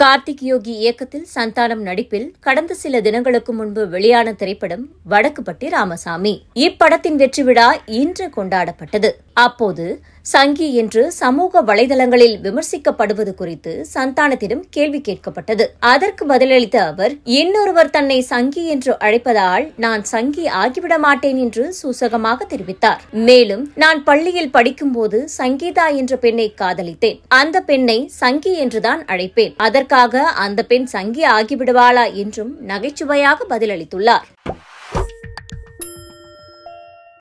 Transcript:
கார்த்திக் யோகி இயக்கத்தில் சந்தானம் நடிப்பில் கடந்த சில தினங்களுக்கு முன்பு வெளியான திரைப்படம் வடக்குப்பட்டி ராமசாமி இப்படத்தின் வெற்றி விழா இன்று கொண்டாடப்பட்டது அப்போது சங்கி என்று சமூக வலைதளங்களில் விமர்சிக்கப்படுவது குறித்து சந்தானத்திடம் கேள்வி கேட்கப்பட்டது அதற்கு பதிலளித்த அவர் இன்னொருவர் தன்னை சங்கி என்று அழைப்பதால் நான் சங்கி ஆகிவிட மாட்டேன் என்று சூசகமாக தெரிவித்தார் மேலும் நான் பள்ளியில் படிக்கும்போது சங்கீதா என்ற பெண்ணை காதலித்தேன் அந்த பெண்ணை சங்கி என்றுதான் அழைப்பேன் அதற்காக அந்த பெண் சங்கி ஆகிவிடுவாளா என்றும் நகைச்சுவையாக பதிலளித்துள்ளார்